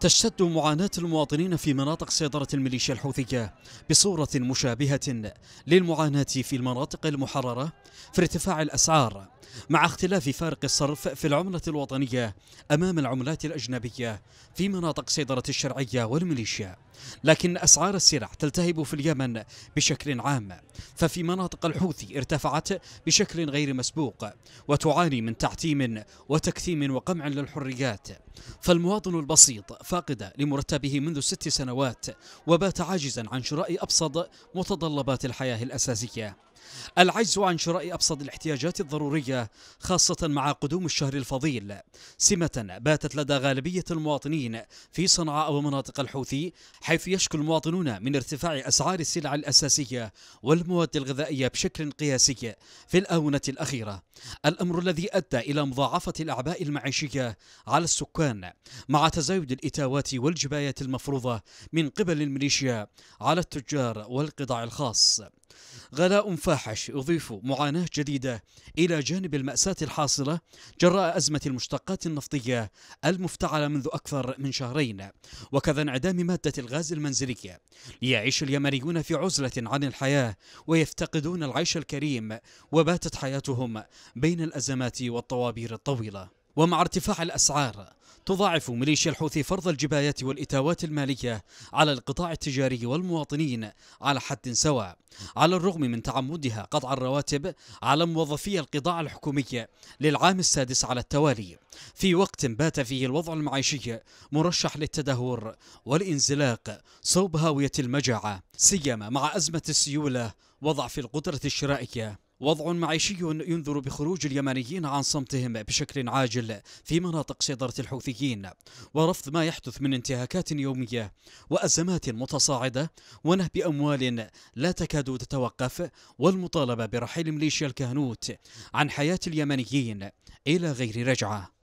تشتد معاناة المواطنين في مناطق سيطرة الميليشيا الحوثية بصورة مشابهة للمعاناة في المناطق المحررة في ارتفاع الأسعار مع اختلاف فارق الصرف في العملة الوطنية أمام العملات الأجنبية في مناطق سيطرة الشرعية والميليشيا لكن أسعار السلع تلتهب في اليمن بشكل عام ففي مناطق الحوثي ارتفعت بشكل غير مسبوق وتعاني من تعتيم وتكتيم وقمع للحريات فالمواطن البسيط فاقد لمرتبه منذ ست سنوات وبات عاجزا عن شراء أبسط متطلبات الحياة الأساسية العجز عن شراء أبسط الاحتياجات الضرورية خاصة مع قدوم الشهر الفضيل سمة باتت لدى غالبية المواطنين في صنعاء ومناطق الحوثي حيث يشكو المواطنون من ارتفاع أسعار السلع الأساسية والمواد الغذائية بشكل قياسي في الآونة الأخيرة الأمر الذي أدى إلى مضاعفة الأعباء المعيشية على السكان مع تزايد الإتاوات والجبايات المفروضة من قبل الميليشيا على التجار والقطاع الخاص غلاء فاحش يضيف معاناة جديدة إلى جانب المأساة الحاصلة جراء أزمة المشتقات النفطية المفتعلة منذ أكثر من شهرين وكذا انعدام مادة الغاز المنزلية ليعيش اليمنيون في عزلة عن الحياة ويفتقدون العيش الكريم وباتت حياتهم بين الأزمات والطوابير الطويلة ومع ارتفاع الأسعار تضاعف ميليشيا الحوثي فرض الجبايات والإتاوات المالية على القطاع التجاري والمواطنين على حد سواء على الرغم من تعمدها قطع الرواتب على موظفي القطاع الحكومي للعام السادس على التوالي في وقت بات فيه الوضع المعيشي مرشح للتدهور والانزلاق صوب هاوية المجاعة سيما مع أزمة السيولة وضعف القدرة الشرائية وضع معيشي ينذر بخروج اليمنيين عن صمتهم بشكل عاجل في مناطق سيطرة الحوثيين ورفض ما يحدث من انتهاكات يومية وأزمات متصاعدة ونهب أموال لا تكاد تتوقف والمطالبة برحيل ميليشيا الكهنوت عن حياة اليمنيين إلى غير رجعه